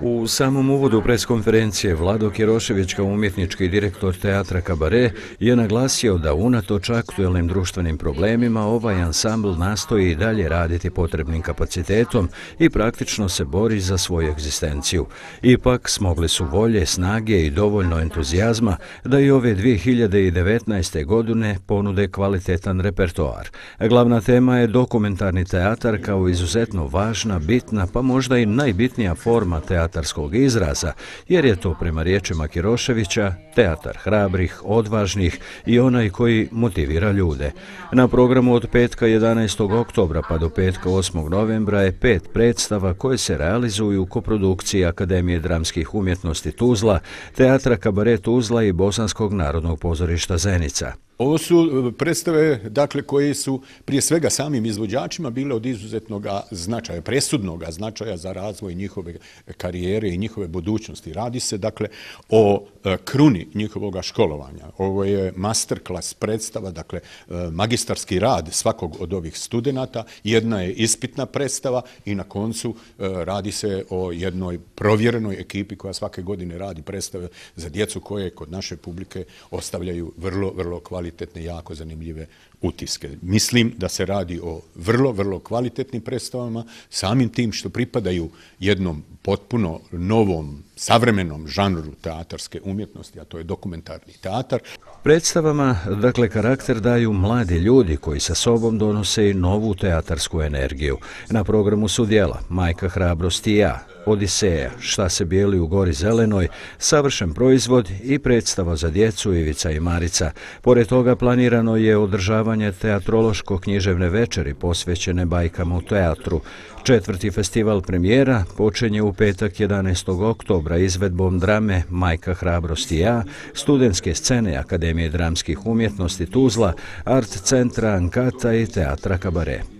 U samom uvodu preskonferencije Vlado Kjerošević kao umjetnički direktor Teatra Kabare je naglasio da unatoč aktuelnim društvenim problemima ovaj ansambl nastoji i dalje raditi potrebnim kapacitetom i praktično se bori za svoju egzistenciju. Ipak smogli su volje, snage i dovoljno entuzijazma da i ove 2019. godine ponude kvalitetan repertoar. Glavna tema je dokumentarni teatar kao izuzetno važna, bitna pa možda i najbitnija forma forma teatarskog izraza, jer je to prema riječima Kiroševića teatar hrabrih, odvažnih i onaj koji motivira ljude. Na programu od petka 11. oktobra pa do petka 8. novembra je pet predstava koje se realizuju u koprodukciji Akademije dramskih umjetnosti Tuzla, Teatra Kabaret Tuzla i Bosanskog narodnog pozorišta Zenica. Ovo su e, predstave dakle, koje su prije svega samim izvođačima bile od izuzetnog značaja, presudnog značaja za razvoj njihove karijere i njihove budućnosti. Radi se dakle o e, kruni njihovog školovanja. Ovo je masterclass predstava, dakle e, magistarski rad svakog od ovih studenta. Jedna je ispitna predstava i na koncu radi se o jednoj provjerenoj ekipi koja svake godine radi predstave za djecu koje kod naše publike ostavljaju vrlo, vrlo kvalitetno kvalitetne, jako zanimljive utiske. Mislim da se radi o vrlo, vrlo kvalitetnim predstavama, samim tim što pripadaju jednom potpuno novom, savremenom žanru teatarske umjetnosti, a to je dokumentarni teatar. Predstavama, dakle, karakter daju mladi ljudi koji sa sobom donose i novu teatarsku energiju. Na programu su dijela Majka hrabrost i ja, Odiseja, Šta se bijeli u gori zelenoj, Savršen proizvod i predstava za djecu Ivica i Marica. Pored toga planirano je održavanje predavanje teatrološko-književne večeri posvećene bajkama u teatru. Četvrti festival premijera počinje u petak 11. oktobra izvedbom drame Majka hrabrosti ja, studentske scene Akademije dramskih umjetnosti Tuzla, Art centra Ankata i Teatra Kabare.